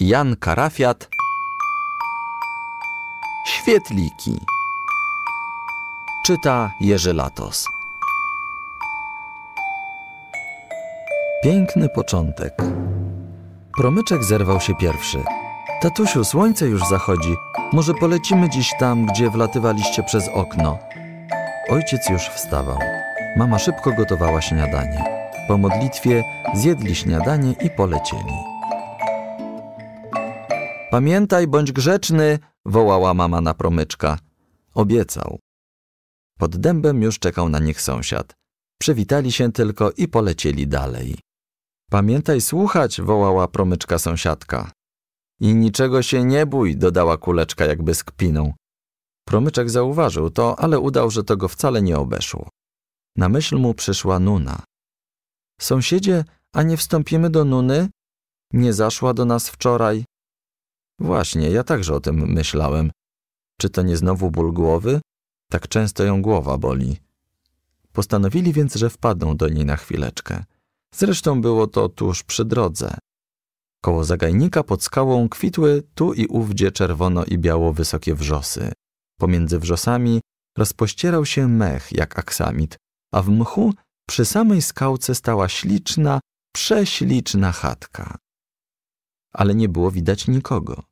Jan Karafiat Świetliki Czyta Jerzy Latos Piękny początek Promyczek zerwał się pierwszy Tatusiu, słońce już zachodzi Może polecimy dziś tam, gdzie wlatywaliście przez okno Ojciec już wstawał Mama szybko gotowała śniadanie Po modlitwie zjedli śniadanie i polecieli Pamiętaj, bądź grzeczny, wołała mama na promyczka. Obiecał. Pod dębem już czekał na nich sąsiad. Przywitali się tylko i polecieli dalej. Pamiętaj słuchać, wołała promyczka sąsiadka. I niczego się nie bój, dodała kuleczka jakby z kpiną. Promyczek zauważył to, ale udał, że to go wcale nie obeszło. Na myśl mu przyszła Nuna. Sąsiedzie, a nie wstąpimy do Nuny? Nie zaszła do nas wczoraj. Właśnie, ja także o tym myślałem. Czy to nie znowu ból głowy? Tak często ją głowa boli. Postanowili więc, że wpadną do niej na chwileczkę. Zresztą było to tuż przy drodze. Koło zagajnika pod skałą kwitły tu i ówdzie czerwono i biało wysokie wrzosy. Pomiędzy wrzosami rozpościerał się mech jak aksamit, a w mchu przy samej skałce stała śliczna, prześliczna chatka. Ale nie było widać nikogo.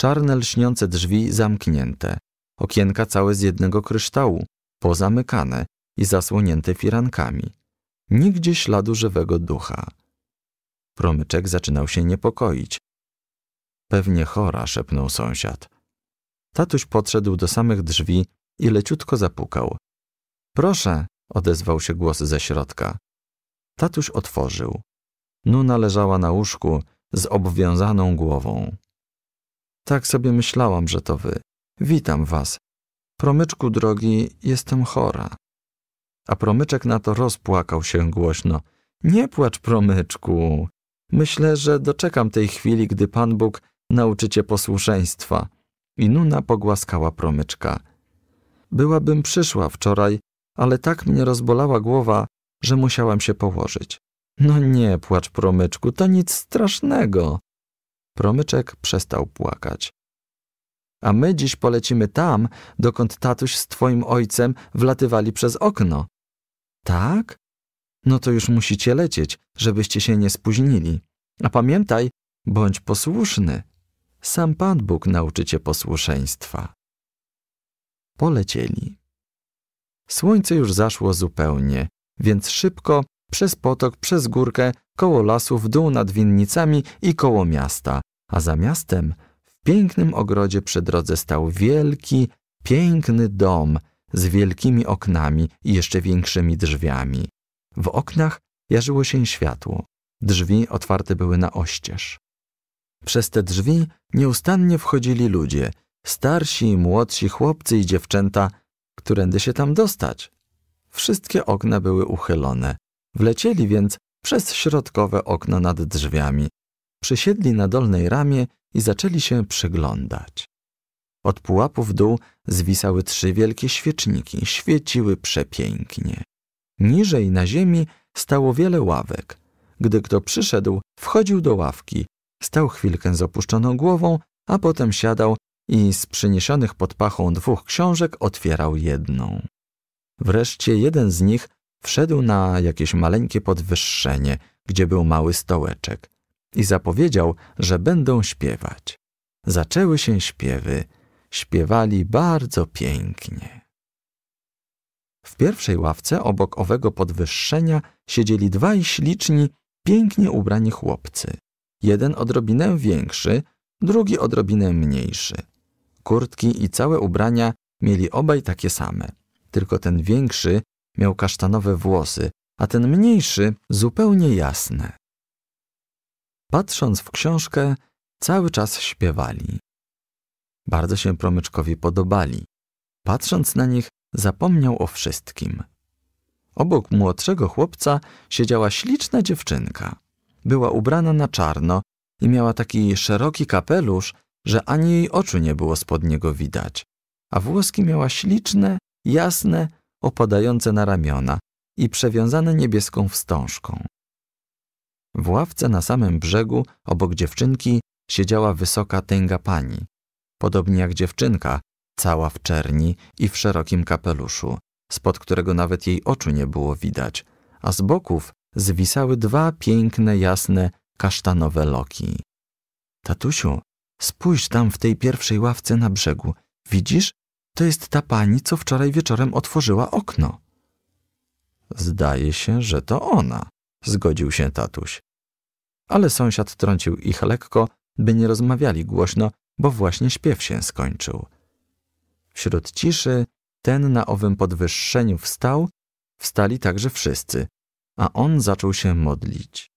Czarne lśniące drzwi zamknięte, okienka całe z jednego kryształu, pozamykane i zasłonięte firankami. Nigdzie śladu żywego ducha. Promyczek zaczynał się niepokoić. Pewnie chora, szepnął sąsiad. Tatuś podszedł do samych drzwi i leciutko zapukał. Proszę, odezwał się głos ze środka. Tatuś otworzył. Nuna leżała na łóżku z obwiązaną głową. Tak sobie myślałam, że to wy. Witam was. Promyczku drogi, jestem chora. A promyczek na to rozpłakał się głośno. Nie płacz, promyczku. Myślę, że doczekam tej chwili, gdy Pan Bóg nauczy cię posłuszeństwa. I Nuna pogłaskała promyczka. Byłabym przyszła wczoraj, ale tak mnie rozbolała głowa, że musiałam się położyć. No nie płacz, promyczku, to nic strasznego. Promyczek przestał płakać. A my dziś polecimy tam, dokąd tatuś z twoim ojcem wlatywali przez okno. Tak? No to już musicie lecieć, żebyście się nie spóźnili. A pamiętaj, bądź posłuszny. Sam Pan Bóg nauczy cię posłuszeństwa. Polecieli. Słońce już zaszło zupełnie, więc szybko, przez potok, przez górkę, koło lasu, w dół nad winnicami i koło miasta a za miastem w pięknym ogrodzie przy drodze stał wielki, piękny dom z wielkimi oknami i jeszcze większymi drzwiami. W oknach jarzyło się światło. Drzwi otwarte były na oścież. Przez te drzwi nieustannie wchodzili ludzie, starsi i młodsi chłopcy i dziewczęta, którędy się tam dostać. Wszystkie okna były uchylone. Wlecieli więc przez środkowe okno nad drzwiami, Przysiedli na dolnej ramie i zaczęli się przyglądać. Od pułapu w dół zwisały trzy wielkie świeczniki, świeciły przepięknie. Niżej na ziemi stało wiele ławek. Gdy kto przyszedł, wchodził do ławki, stał chwilkę z opuszczoną głową, a potem siadał i z przyniesionych pod pachą dwóch książek otwierał jedną. Wreszcie jeden z nich wszedł na jakieś maleńkie podwyższenie, gdzie był mały stołeczek i zapowiedział, że będą śpiewać. Zaczęły się śpiewy. Śpiewali bardzo pięknie. W pierwszej ławce obok owego podwyższenia siedzieli dwaj śliczni, pięknie ubrani chłopcy. Jeden odrobinę większy, drugi odrobinę mniejszy. Kurtki i całe ubrania mieli obaj takie same. Tylko ten większy miał kasztanowe włosy, a ten mniejszy zupełnie jasne. Patrząc w książkę, cały czas śpiewali. Bardzo się promyczkowi podobali. Patrząc na nich, zapomniał o wszystkim. Obok młodszego chłopca siedziała śliczna dziewczynka. Była ubrana na czarno i miała taki szeroki kapelusz, że ani jej oczu nie było spod niego widać, a włoski miała śliczne, jasne, opadające na ramiona i przewiązane niebieską wstążką. W ławce na samym brzegu, obok dziewczynki, siedziała wysoka tęga pani. Podobnie jak dziewczynka, cała w czerni i w szerokim kapeluszu, spod którego nawet jej oczu nie było widać, a z boków zwisały dwa piękne, jasne, kasztanowe loki. Tatusiu, spójrz tam w tej pierwszej ławce na brzegu. Widzisz? To jest ta pani, co wczoraj wieczorem otworzyła okno. Zdaje się, że to ona, zgodził się tatuś ale sąsiad trącił ich lekko, by nie rozmawiali głośno, bo właśnie śpiew się skończył. Wśród ciszy ten na owym podwyższeniu wstał, wstali także wszyscy, a on zaczął się modlić.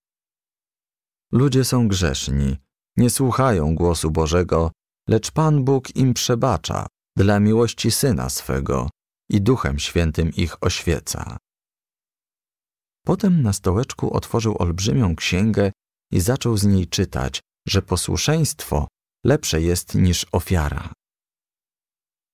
Ludzie są grzeszni, nie słuchają głosu Bożego, lecz Pan Bóg im przebacza dla miłości Syna swego i Duchem Świętym ich oświeca. Potem na stołeczku otworzył olbrzymią księgę i zaczął z niej czytać, że posłuszeństwo lepsze jest niż ofiara.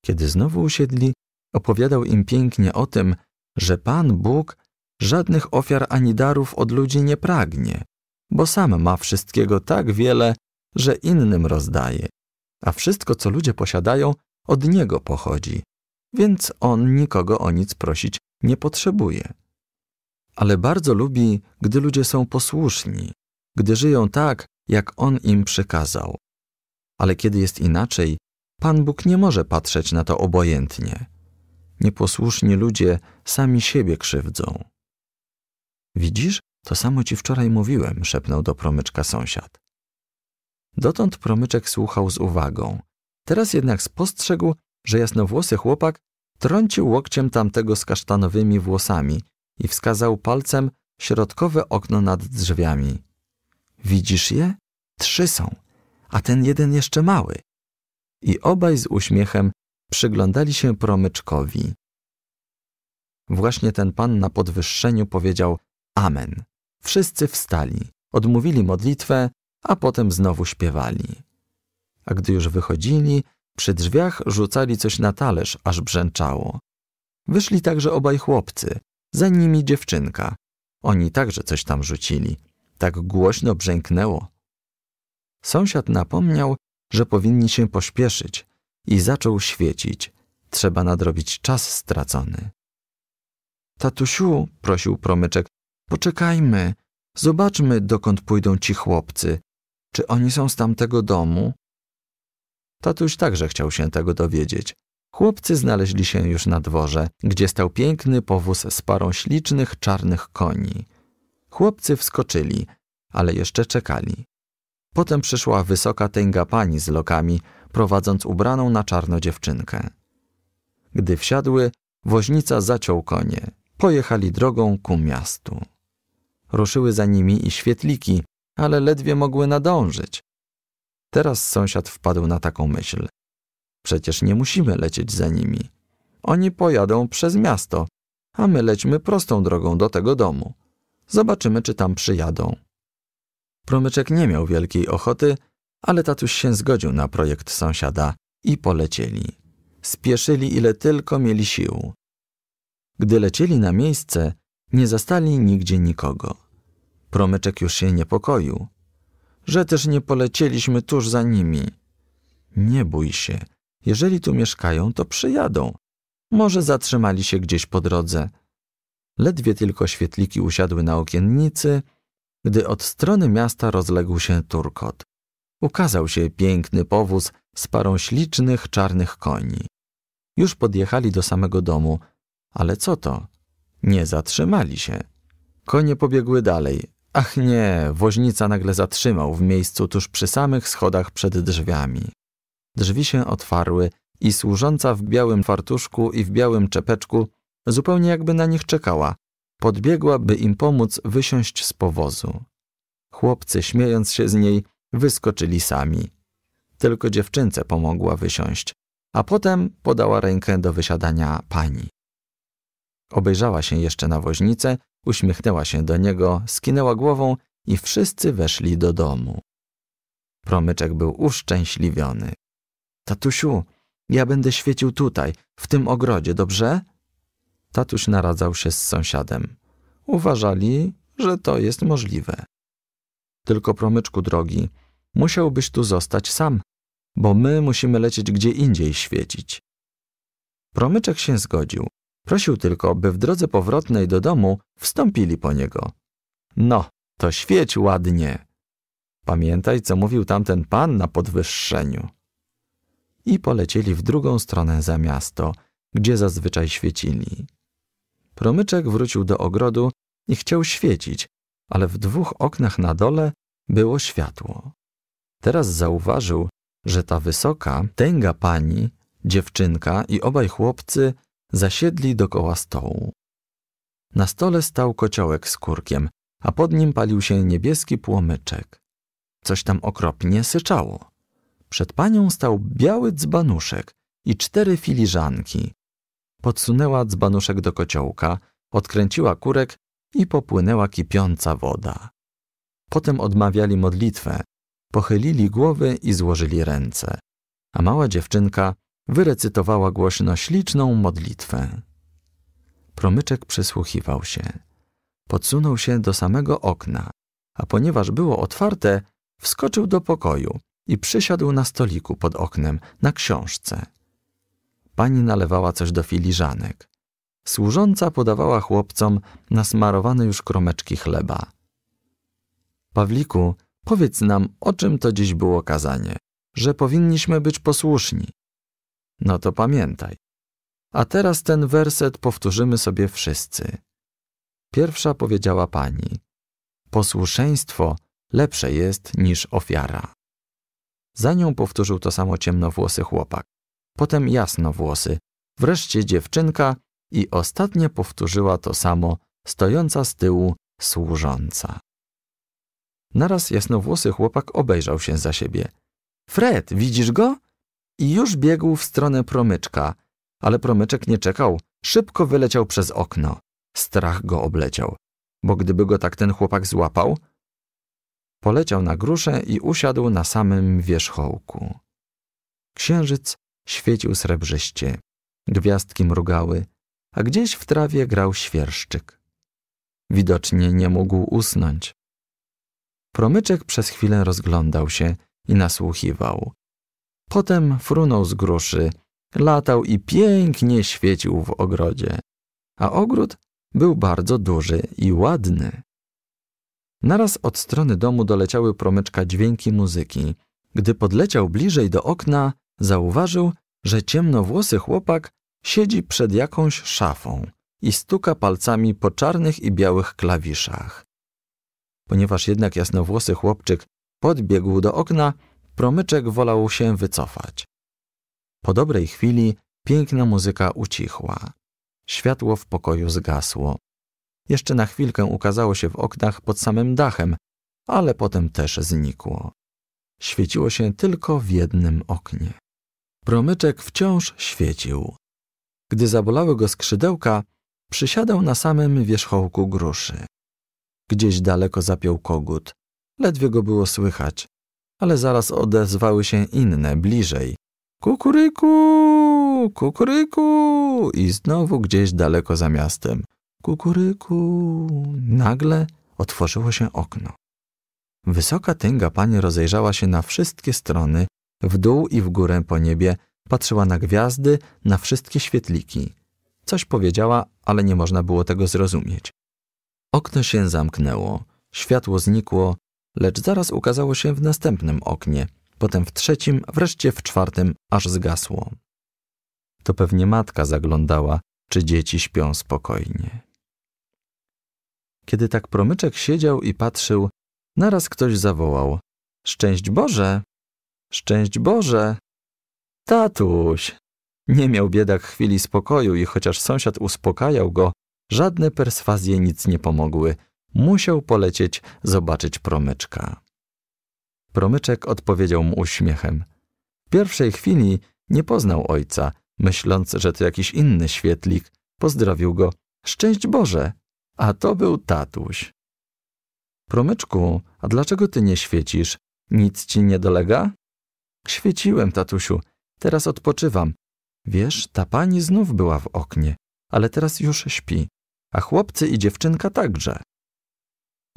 Kiedy znowu usiedli, opowiadał im pięknie o tym, że Pan Bóg żadnych ofiar ani darów od ludzi nie pragnie, bo sam ma wszystkiego tak wiele, że innym rozdaje, a wszystko, co ludzie posiadają, od Niego pochodzi, więc On nikogo o nic prosić nie potrzebuje. Ale bardzo lubi, gdy ludzie są posłuszni gdy żyją tak, jak On im przykazał. Ale kiedy jest inaczej, Pan Bóg nie może patrzeć na to obojętnie. Nieposłuszni ludzie sami siebie krzywdzą. Widzisz, to samo ci wczoraj mówiłem, szepnął do promyczka sąsiad. Dotąd promyczek słuchał z uwagą. Teraz jednak spostrzegł, że jasnowłosy chłopak trącił łokciem tamtego z kasztanowymi włosami i wskazał palcem środkowe okno nad drzwiami. Widzisz je? Trzy są, a ten jeden jeszcze mały. I obaj z uśmiechem przyglądali się promyczkowi. Właśnie ten pan na podwyższeniu powiedział Amen. Wszyscy wstali, odmówili modlitwę, a potem znowu śpiewali. A gdy już wychodzili, przy drzwiach rzucali coś na talerz, aż brzęczało. Wyszli także obaj chłopcy, za nimi dziewczynka. Oni także coś tam rzucili, tak głośno brzęknęło. Sąsiad napomniał, że powinni się pośpieszyć i zaczął świecić. Trzeba nadrobić czas stracony. Tatusiu, prosił promyczek, poczekajmy, zobaczmy, dokąd pójdą ci chłopcy. Czy oni są z tamtego domu? Tatuś także chciał się tego dowiedzieć. Chłopcy znaleźli się już na dworze, gdzie stał piękny powóz z parą ślicznych czarnych koni. Chłopcy wskoczyli, ale jeszcze czekali. Potem przyszła wysoka tęga pani z lokami, prowadząc ubraną na czarno dziewczynkę. Gdy wsiadły, woźnica zaciął konie. Pojechali drogą ku miastu. Ruszyły za nimi i świetliki, ale ledwie mogły nadążyć. Teraz sąsiad wpadł na taką myśl. Przecież nie musimy lecieć za nimi. Oni pojadą przez miasto, a my lećmy prostą drogą do tego domu. Zobaczymy, czy tam przyjadą. Promyczek nie miał wielkiej ochoty, ale tatuś się zgodził na projekt sąsiada i polecieli. Spieszyli ile tylko mieli sił. Gdy lecieli na miejsce, nie zastali nigdzie nikogo. Promyczek już się niepokoił. Że też nie polecieliśmy tuż za nimi. Nie bój się. Jeżeli tu mieszkają, to przyjadą. Może zatrzymali się gdzieś po drodze. Ledwie tylko świetliki usiadły na okiennicy, gdy od strony miasta rozległ się turkot. Ukazał się piękny powóz z parą ślicznych czarnych koni. Już podjechali do samego domu, ale co to? Nie zatrzymali się. Konie pobiegły dalej. Ach nie, woźnica nagle zatrzymał w miejscu tuż przy samych schodach przed drzwiami. Drzwi się otwarły i służąca w białym fartuszku i w białym czepeczku zupełnie jakby na nich czekała. Podbiegła, by im pomóc wysiąść z powozu. Chłopcy, śmiejąc się z niej, wyskoczyli sami. Tylko dziewczynce pomogła wysiąść, a potem podała rękę do wysiadania pani. Obejrzała się jeszcze na woźnicę, uśmiechnęła się do niego, skinęła głową i wszyscy weszli do domu. Promyczek był uszczęśliwiony. Tatusiu, ja będę świecił tutaj, w tym ogrodzie, dobrze? Tatuś naradzał się z sąsiadem. Uważali, że to jest możliwe. Tylko promyczku drogi, musiałbyś tu zostać sam, bo my musimy lecieć gdzie indziej świecić. Promyczek się zgodził. Prosił tylko, by w drodze powrotnej do domu wstąpili po niego. No, to świeć ładnie. Pamiętaj, co mówił tamten pan na podwyższeniu. I polecieli w drugą stronę za miasto, gdzie zazwyczaj świecili. Promyczek wrócił do ogrodu i chciał świecić, ale w dwóch oknach na dole było światło. Teraz zauważył, że ta wysoka, tęga pani, dziewczynka i obaj chłopcy zasiedli dokoła stołu. Na stole stał kociołek z kurkiem, a pod nim palił się niebieski płomyczek. Coś tam okropnie syczało. Przed panią stał biały dzbanuszek i cztery filiżanki, podsunęła dzbanuszek do kociołka, odkręciła kurek i popłynęła kipiąca woda. Potem odmawiali modlitwę, pochylili głowy i złożyli ręce, a mała dziewczynka wyrecytowała głośno śliczną modlitwę. Promyczek przysłuchiwał się. Podsunął się do samego okna, a ponieważ było otwarte, wskoczył do pokoju i przysiadł na stoliku pod oknem na książce. Pani nalewała coś do filiżanek. Służąca podawała chłopcom nasmarowane już kromeczki chleba. Pawliku, powiedz nam, o czym to dziś było kazanie, że powinniśmy być posłuszni. No to pamiętaj. A teraz ten werset powtórzymy sobie wszyscy. Pierwsza powiedziała pani: Posłuszeństwo lepsze jest niż ofiara. Za nią powtórzył to samo ciemnowłosy chłopak potem jasnowłosy, wreszcie dziewczynka i ostatnio powtórzyła to samo, stojąca z tyłu służąca. Naraz jasnowłosy chłopak obejrzał się za siebie. Fred, widzisz go? I już biegł w stronę promyczka, ale promyczek nie czekał, szybko wyleciał przez okno. Strach go obleciał, bo gdyby go tak ten chłopak złapał, poleciał na gruszę i usiadł na samym wierzchołku. Księżyc świecił srebrzyście. Gwiazdki mrugały, a gdzieś w trawie grał świerszczyk. Widocznie nie mógł usnąć. Promyczek przez chwilę rozglądał się i nasłuchiwał. Potem frunął z gruszy, latał i pięknie świecił w ogrodzie. A ogród był bardzo duży i ładny. Naraz od strony domu doleciały promyczka dźwięki muzyki. Gdy podleciał bliżej do okna, Zauważył, że ciemnowłosy chłopak siedzi przed jakąś szafą i stuka palcami po czarnych i białych klawiszach. Ponieważ jednak jasnowłosy chłopczyk podbiegł do okna, promyczek wolał się wycofać. Po dobrej chwili piękna muzyka ucichła. Światło w pokoju zgasło. Jeszcze na chwilkę ukazało się w oknach pod samym dachem, ale potem też znikło. Świeciło się tylko w jednym oknie. Promyczek wciąż świecił. Gdy zabolały go skrzydełka, przysiadał na samym wierzchołku gruszy. Gdzieś daleko zapiął kogut. Ledwie go było słychać, ale zaraz odezwały się inne, bliżej. Kukuryku, kukuryku! I znowu gdzieś daleko za miastem. Kukuryku! Nagle otworzyło się okno. Wysoka tęga pani rozejrzała się na wszystkie strony w dół i w górę po niebie patrzyła na gwiazdy, na wszystkie świetliki. Coś powiedziała, ale nie można było tego zrozumieć. Okno się zamknęło, światło znikło, lecz zaraz ukazało się w następnym oknie, potem w trzecim, wreszcie w czwartym, aż zgasło. To pewnie matka zaglądała, czy dzieci śpią spokojnie. Kiedy tak promyczek siedział i patrzył, naraz ktoś zawołał: Szczęść Boże! Szczęść Boże! Tatuś! Nie miał biedak chwili spokoju i chociaż sąsiad uspokajał go, żadne perswazje nic nie pomogły. Musiał polecieć zobaczyć promyczka. Promyczek odpowiedział mu uśmiechem. W pierwszej chwili nie poznał ojca, myśląc, że to jakiś inny świetlik. Pozdrowił go. Szczęść Boże! A to był tatuś. Promyczku, a dlaczego ty nie świecisz? Nic ci nie dolega? Świeciłem, tatusiu. Teraz odpoczywam. Wiesz, ta pani znów była w oknie, ale teraz już śpi. A chłopcy i dziewczynka także.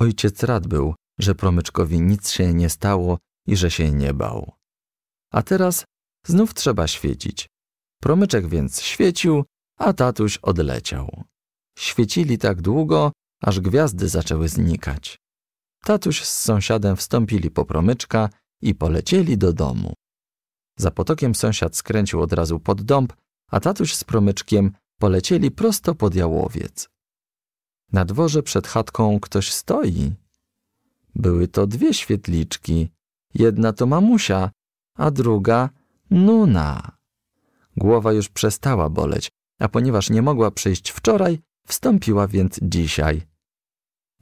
Ojciec rad był, że promyczkowi nic się nie stało i że się nie bał. A teraz znów trzeba świecić. Promyczek więc świecił, a tatuś odleciał. Świecili tak długo, aż gwiazdy zaczęły znikać. Tatuś z sąsiadem wstąpili po promyczka i polecieli do domu. Za potokiem sąsiad skręcił od razu pod dąb, a tatuś z promyczkiem polecieli prosto pod jałowiec. Na dworze przed chatką ktoś stoi. Były to dwie świetliczki. Jedna to mamusia, a druga nuna. Głowa już przestała boleć, a ponieważ nie mogła przyjść wczoraj, wstąpiła więc dzisiaj.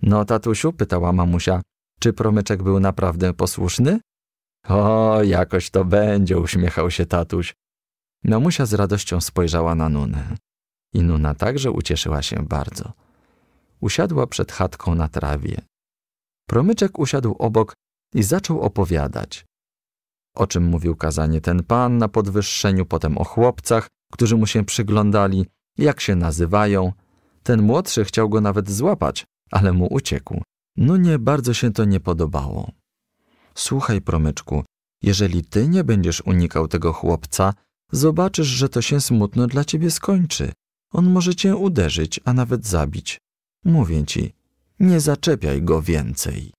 No, tatusiu, pytała mamusia, czy promyczek był naprawdę posłuszny? O, jakoś to będzie, uśmiechał się tatuś. Mamusia z radością spojrzała na Nunę. I Nuna także ucieszyła się bardzo. Usiadła przed chatką na trawie. Promyczek usiadł obok i zaczął opowiadać. O czym mówił kazanie ten pan na podwyższeniu, potem o chłopcach, którzy mu się przyglądali, jak się nazywają. Ten młodszy chciał go nawet złapać, ale mu uciekł. Nunie bardzo się to nie podobało. Słuchaj, promyczku, jeżeli ty nie będziesz unikał tego chłopca, zobaczysz, że to się smutno dla ciebie skończy. On może cię uderzyć, a nawet zabić. Mówię ci, nie zaczepiaj go więcej.